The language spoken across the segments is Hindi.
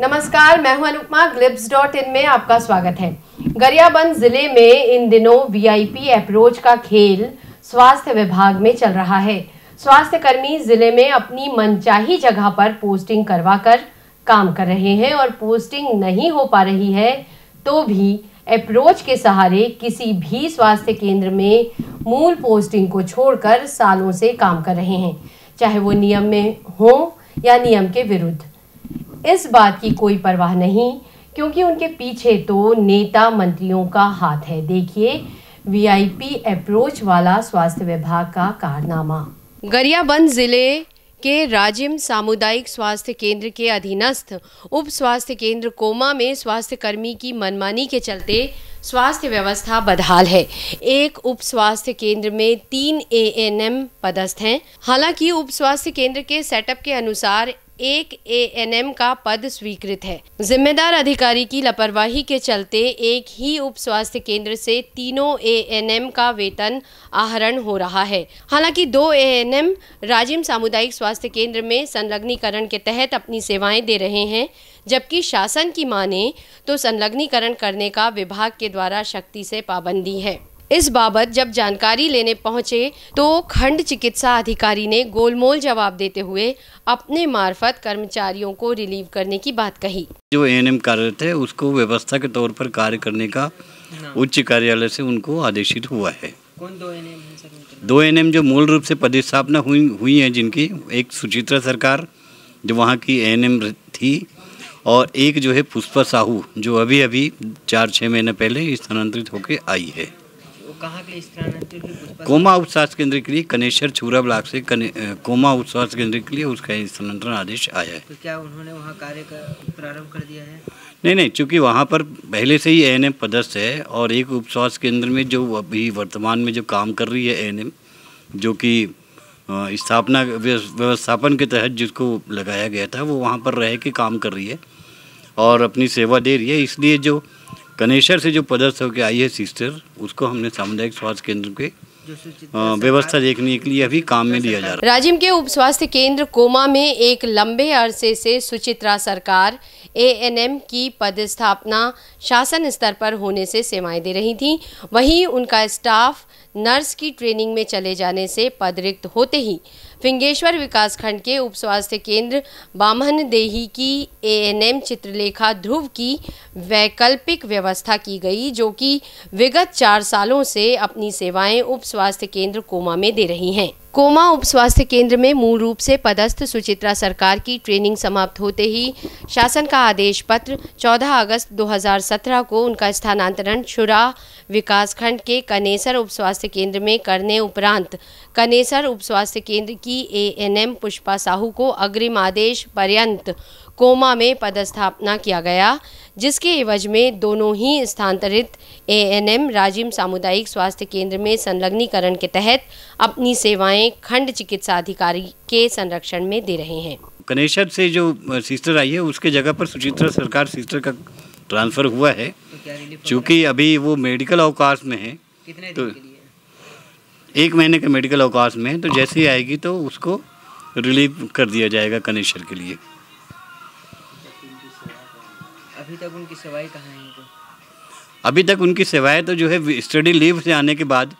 नमस्कार मैं हूं अनुपमा ग्लिप्स डॉट इन में आपका स्वागत है गरियाबंद जिले में इन दिनों वीआईपी अप्रोच का खेल स्वास्थ्य विभाग में चल रहा है स्वास्थ्य कर्मी जिले में अपनी मनचाही जगह पर पोस्टिंग करवा कर काम कर रहे हैं और पोस्टिंग नहीं हो पा रही है तो भी अप्रोच के सहारे किसी भी स्वास्थ्य केंद्र में मूल पोस्टिंग को छोड़कर सालों से काम कर रहे हैं चाहे वो नियम में हो या नियम के विरुद्ध इस बात की कोई परवाह नहीं क्योंकि उनके पीछे तो नेता मंत्रियों का हाथ है देखिए वीआईपी अप्रोच वाला स्वास्थ्य विभाग का कारनामा गरियाबंद जिले के राजिम सामुदायिक स्वास्थ्य केंद्र के अधीनस्थ उप स्वास्थ्य केंद्र कोमा में स्वास्थ्य कर्मी की मनमानी के चलते स्वास्थ्य व्यवस्था बदहाल है एक उप स्वास्थ्य केंद्र में तीन एएनएम पदस्थ हैं हालांकि उप स्वास्थ्य केंद्र के सेटअप के अनुसार एक एएनएम का पद स्वीकृत है जिम्मेदार अधिकारी की लापरवाही के चलते एक ही उप स्वास्थ्य केंद्र से तीनों एएनएम का वेतन आहरण हो रहा है हालांकि दो एएनएम राजिम सामुदायिक स्वास्थ्य केंद्र में संलग्नीकरण के तहत अपनी सेवाएं दे रहे हैं जबकि शासन की माने तो संलग्नीकरण करने का विभाग के द्वारा शक्ति से पाबंदी है इस बाबत जब जानकारी लेने पहुंचे तो खंड चिकित्सा अधिकारी ने गोलमोल जवाब देते हुए अपने मार्फत कर्मचारियों को रिलीव करने की बात कही जो एम कार्यरत है उसको व्यवस्था के तौर पर कार्य करने का उच्च कार्यालय से उनको आदेशित हुआ है कौन दो एन दो जो मूल रूप से पदस्थापना हुई हुई है जिनकी एक सुचित्रा सरकार जो वहाँ की एन थी और एक जो है पुष्पा साहू जो अभी अभी चार छः महीने पहले स्थानांतरित होकर आई है कोमा उप स्वास्थ्य केंद्र के लिए कनेश्वर छुरा ब्लॉक से कोमा उप स्वास्थ्य केंद्र के लिए उसका स्थानांतरण आदेश आया है तो क्या उन्होंने वहाँ कार्य का प्रारंभ कर दिया है नहीं नहीं चूँकि वहाँ पर पहले से ही एन पदस्थ है और एक उप स्वास्थ्य केंद्र में जो अभी वर्तमान में जो काम कर रही है एन जो कि स्थापना व्यवस्थापन के तहत जिसको लगाया गया था वो वहाँ पर रह के काम कर रही है और अपनी सेवा दे रही है इसलिए जो कनेश्वर से जो पदस्थ होकर आई है सिस्टर उसको हमने सामुदायिक स्वास्थ्य केंद्र के व्यवस्था देखने के लिए अभी काम में लिया जा रहा है राजिम के उप स्वास्थ्य केंद्र कोमा में एक लंबे अरसे से सुचित्रा सरकार एएनएम की पदस्थापना शासन स्तर पर होने से सेवाएं दे रही थी वहीं उनका स्टाफ नर्स की ट्रेनिंग में चले जाने से पदरिक्त होते ही फिंगेश्वर विकासखंड के उप स्वास्थ्य केंद्र बामहन देही की एएनएम चित्रलेखा ध्रुव की वैकल्पिक व्यवस्था की गई जो कि विगत चार सालों से अपनी सेवाएं उप स्वास्थ्य केंद्र कोमा में दे रही हैं कोमा उप स्वास्थ्य केंद्र में मूल रूप से पदस्थ सुचित्रा सरकार की ट्रेनिंग समाप्त होते ही शासन का आदेश पत्र 14 अगस्त 2017 को उनका स्थानांतरण छुरा विकासखंड के कनेसर उप स्वास्थ्य केंद्र में करने उपरांत कनेसर उप स्वास्थ्य केंद्र की एएनएम पुष्पा साहू को अग्रिम आदेश पर्यंत कोमा में पदस्थापना किया गया जिसके एवज में दोनों ही स्थानांतरित एएनएम राजीव सामुदायिक स्वास्थ्य केंद्र में संलग्नीकरण के तहत अपनी सेवाएं खंड चिकित्सा अधिकारी के संरक्षण में दे रहे हैं कनेशर से जो सिस्टर आई है उसके जगह पर सुचित्रा सरकार सिस्टर का ट्रांसफ़र हुआ है तो चूँकि अभी वो मेडिकल अवकाश में है कितने तो एक महीने के मेडिकल अवकाश में है तो जैसे ही आएगी तो उसको रिलीव कर दिया जाएगा कनेशर के लिए उनकी अभी तक उनकी सेवाएं कहाँ हैं अभी तक उनकी सेवाएं तो जो है स्टडी लीव से आने के बाद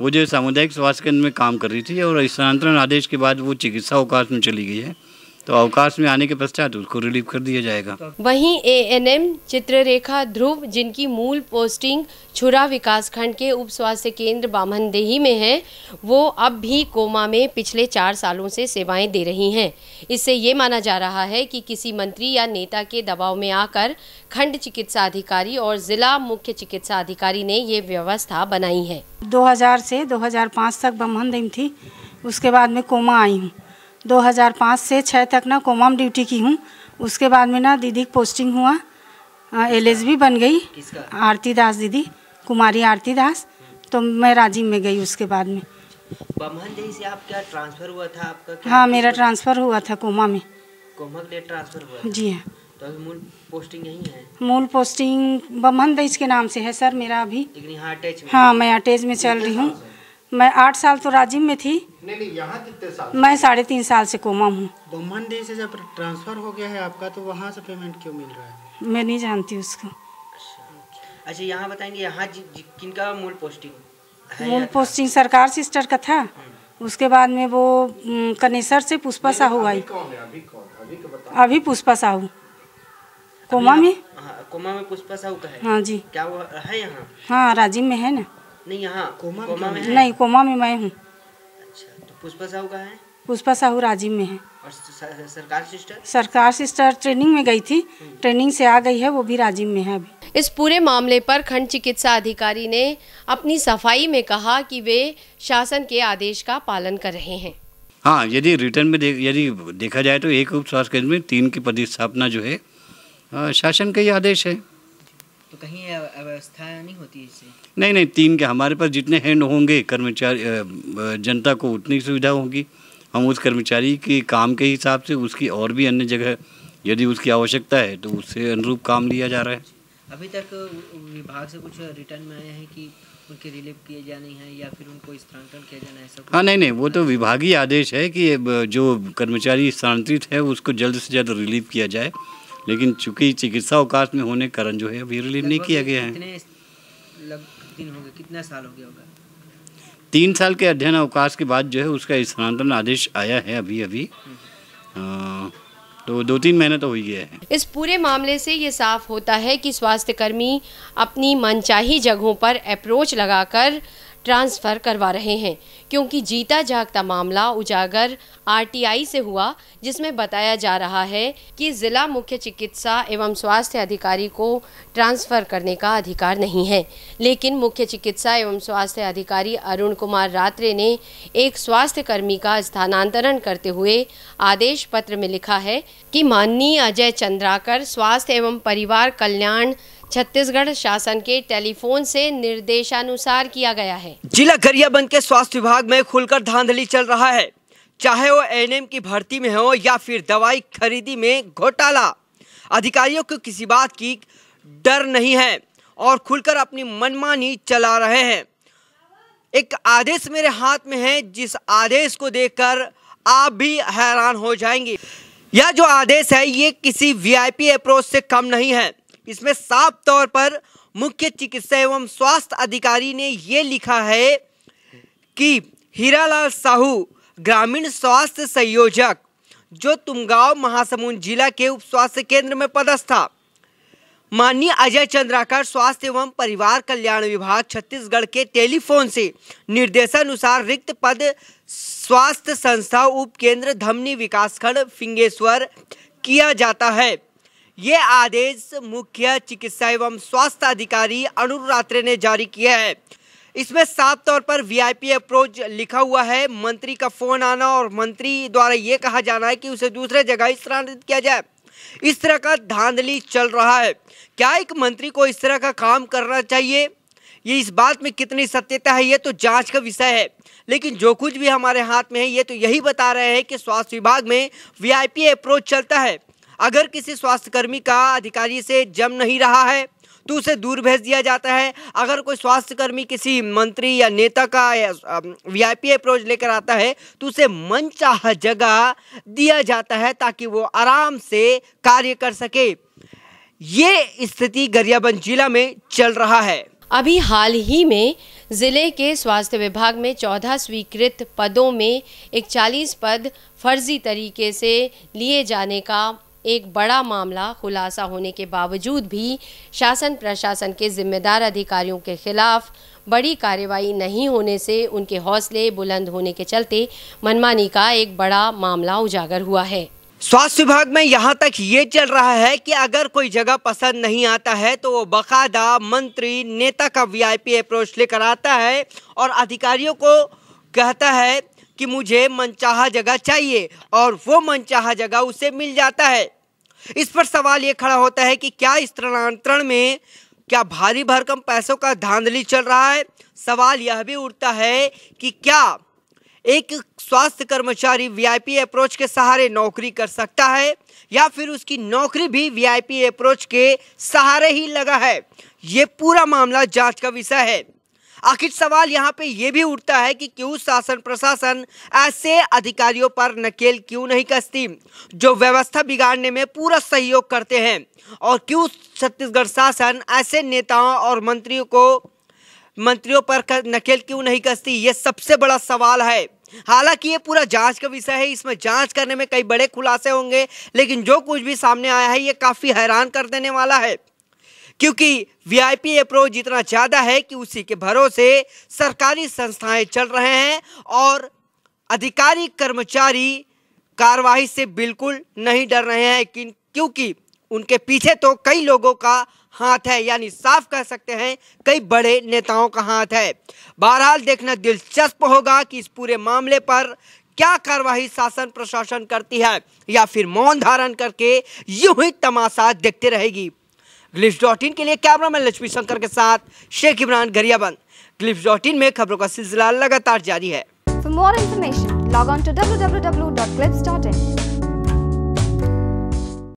वो जो सामुदायिक स्वास्थ्य केंद्र में काम कर रही थी और स्थानांतरण आदेश के बाद वो चिकित्सा अवकाश में चली गई है तो अवकाश में आने के पश्चात उसको रिलीव कर दिया जाएगा वहीं एएनएम चित्ररेखा ध्रुव जिनकी मूल पोस्टिंग छुरा विकास खंड के उप स्वास्थ्य केंद्र बामनदेही में है वो अब भी कोमा में पिछले चार सालों से सेवाएं दे रही हैं इससे ये माना जा रहा है कि किसी मंत्री या नेता के दबाव में आकर खंड चिकित्सा अधिकारी और जिला मुख्य चिकित्सा अधिकारी ने ये व्यवस्था बनाई है दो से दो तक बामनदेही थी उसके बाद में कोमा आई हूँ 2005 से 6 तक ना कोमाम ड्यूटी की हूँ उसके बाद में ना दीदी पोस्टिंग हुआ एल बन गई आरती दास दीदी कुमारी आरती दास तो मैं राजीव में गई उसके बाद में से आप क्या ट्रांसफ़र हुआ था आपका क्या हाँ मेरा ट्रांसफ़र हुआ था कोमा में कोमा के लिए ट्रांसफ़र हुआ जी हाँ तो अभी मूल पोस्टिंग यही है मूल पोस्टिंग बमहन देश के नाम से है सर मेरा अभी हाँ हाँ मैं अटैच में चल रही हूँ अच्छा। मैं आठ साल तो राजीव में थी नहीं नहीं यहाँ कितने साल मैं साढ़े तीन साल से कोमा हूँ से जब ट्रांसफर हो गया है आपका तो वहाँ से पेमेंट क्यों मिल रहा है मैं नहीं जानती उसको अच्छा, अच्छा। यहाँ बताएंगे यहाँ किन का मूल पोस्टिंग मूल पोस्टिंग सरकार सिस्टर का था हम्म। उसके बाद में वो कनेसर से पुष्पा साहू आई तो अभी पुष्पा साहू कोमा में हाँ, कोमा में पुष्पा साहू का है हाँ जी क्या वो है यहाँ हाँ राजीव में है ना नहीं यहाँ कोमा में नहीं कोमा में मैं हूँ पुष्पा साहू का है पुष्पा साहू राजीव में है और सरकार सिस्टर सरकार सिस्टर ट्रेनिंग में गई थी हम्म। ट्रेनिंग से आ गई है वो भी राजीव में है अभी इस पूरे मामले पर खंड चिकित्सा अधिकारी ने अपनी सफाई में कहा कि वे शासन के आदेश का पालन कर रहे हैं हाँ यदि रिटर्न में देख यदि देखा जाए तो एक उप स्वास्थ्य केंद्र में तीन की प्रतिस्थापना जो है शासन का ही आदेश है तो कहीं अव्यवस्था नहीं होती इससे नहीं नहीं तीन के हमारे पास जितने हैंड होंगे कर्मचारी जनता को उतनी सुविधा होगी हम उस कर्मचारी के काम के हिसाब से उसकी और भी अन्य जगह यदि उसकी आवश्यकता है तो उससे अनुरूप काम लिया जा रहा है अभी तक विभाग से कुछ रिटर्न में आया है कि उनके रिलीव किए जाने हैं या फिर उनको स्थानांतरण किया जाना है सब हाँ नहीं नहीं वो तो विभागीय आदेश है कि जो कर्मचारी स्थानांतरित है उसको जल्द से जल्द रिलीव किया जाए लेकिन चूंकि चिकित्सा अवकाश में होने कारण जो है अभी रिलीव नहीं किया गया है कितना साल हो गया होगा तीन साल के अध्ययन अवकाश के बाद जो है उसका स्थानांतरण आदेश आया है अभी अभी हम्म। आ, तो दो तीन महीने तो हो गया है इस पूरे मामले से ये साफ होता है कि स्वास्थ्यकर्मी अपनी मनचाही जगहों पर अप्रोच लगाकर ट्रांसफ़र करवा रहे हैं क्योंकि जीता जागता मामला उजागर आरटीआई से हुआ जिसमें बताया जा रहा है कि ज़िला मुख्य चिकित्सा एवं स्वास्थ्य अधिकारी को ट्रांसफ़र करने का अधिकार नहीं है लेकिन मुख्य चिकित्सा एवं स्वास्थ्य अधिकारी अरुण कुमार रात्रे ने एक स्वास्थ्य कर्मी का स्थानांतरण करते हुए आदेश पत्र में लिखा है कि माननीय अजय चंद्राकर स्वास्थ्य एवं परिवार कल्याण छत्तीसगढ़ शासन के टेलीफोन से निर्देशानुसार किया गया है जिला गरियाबंद के स्वास्थ्य विभाग में खुलकर धांधली चल रहा है चाहे वो एएनएम की भर्ती में हो या फिर दवाई खरीदी में घोटाला अधिकारियों को किसी बात की डर नहीं है और खुलकर अपनी मनमानी चला रहे हैं एक आदेश मेरे हाथ में है जिस आदेश को देखकर आप भी हैरान हो जाएंगे यह जो आदेश है ये किसी वीआईपी अप्रोच से कम नहीं है इसमें साफ तौर पर मुख्य चिकित्सा एवं स्वास्थ्य अधिकारी ने ये लिखा है कि हीरालाल साहू ग्रामीण स्वास्थ्य संयोजक जो तुमगांव महासमुंद जिला के उप स्वास्थ्य केंद्र में पदस्थ था माननीय अजय चंद्राकर स्वास्थ्य एवं परिवार कल्याण विभाग छत्तीसगढ़ के टेलीफोन से निर्देशानुसार रिक्त पद स्वास्थ्य संस्था उप केंद्र धमनी विकासखंड फिंगेश्वर किया जाता है ये आदेश मुख्य चिकित्सा एवं स्वास्थ्य अधिकारी अनुर रात्रे ने जारी किया है इसमें साफ तौर पर वीआईपी अप्रोच लिखा हुआ है मंत्री का फोन आना और मंत्री द्वारा ये कहा जाना है कि उसे दूसरे जगह स्थानांतरित किया जाए इस तरह का धांधली चल रहा है क्या एक मंत्री को इस तरह का काम करना चाहिए ये इस बात में कितनी सत्यता है ये तो जांच का विषय है लेकिन जो कुछ भी हमारे हाथ में है ये तो यही बता रहे हैं कि स्वास्थ्य विभाग में वीआईपी अप्रोच चलता है अगर किसी स्वास्थ्यकर्मी का अधिकारी से जम नहीं रहा है तो उसे दूर भेज दिया जाता है अगर कोई स्वास्थ्यकर्मी किसी मंत्री या नेता का वीआईपी अप्रोच लेकर आता है तो उसे मनचाह जगह दिया जाता है ताकि वो आराम से कार्य कर सके ये स्थिति गरियाबंद जिला में चल रहा है अभी हाल ही में ज़िले के स्वास्थ्य विभाग में 14 स्वीकृत पदों में 41 पद फर्जी तरीके से लिए जाने का एक बड़ा मामला खुलासा होने के बावजूद भी शासन प्रशासन के जिम्मेदार अधिकारियों के खिलाफ बड़ी कार्रवाई नहीं होने से उनके हौसले बुलंद होने के चलते मनमानी का एक बड़ा मामला उजागर हुआ है स्वास्थ्य विभाग में यहाँ तक ये चल रहा है कि अगर कोई जगह पसंद नहीं आता है तो वो बकायदा मंत्री नेता का वीआईपी अप्रोच लेकर आता है और अधिकारियों को कहता है कि मुझे मनचाहा जगह चाहिए और वो मनचाहा जगह उसे मिल जाता है इस पर सवाल ये खड़ा होता है कि क्या स्थानांतरण में क्या भारी भरकम पैसों का धांधली चल रहा है सवाल यह भी उठता है कि क्या एक स्वास्थ्य कर्मचारी वीआईपी अप्रोच के सहारे नौकरी कर सकता है या फिर उसकी नौकरी भी वीआईपी अप्रोच के सहारे ही लगा है ये पूरा मामला जांच का विषय है आखिर सवाल यहाँ पे ये भी उठता है कि क्यों शासन प्रशासन ऐसे अधिकारियों पर नकेल क्यों नहीं कसती जो व्यवस्था बिगाड़ने में पूरा सहयोग करते हैं और क्यों छत्तीसगढ़ शासन ऐसे नेताओं और मंत्रियों को मंत्रियों पर नकेल क्यों नहीं कसती ये सबसे बड़ा सवाल है हालांकि ये पूरा जांच का विषय है इसमें जांच करने में कई बड़े खुलासे होंगे लेकिन जो कुछ भी सामने आया है ये काफ़ी हैरान कर देने वाला है क्योंकि वीआईपी अप्रोच जितना ज़्यादा है कि उसी के भरोसे सरकारी संस्थाएं चल रहे हैं और अधिकारी कर्मचारी कार्रवाई से बिल्कुल नहीं डर रहे हैं क्योंकि उनके पीछे तो कई लोगों का हाथ है यानी साफ कह सकते हैं कई बड़े नेताओं का हाथ है बहरहाल देखना दिलचस्प होगा कि इस पूरे मामले पर क्या कार्रवाई शासन प्रशासन करती है या फिर मौन धारण करके यूं ही तमाशा देखते रहेगी ग्लिप्स डॉट इन के लिए कैमरा मैन लक्ष्मी शंकर के साथ Sheikh Imran Gariaband glimpse dot in में खबरों का सिलसिला लगातार जारी है for more information log on to W W W dot dot in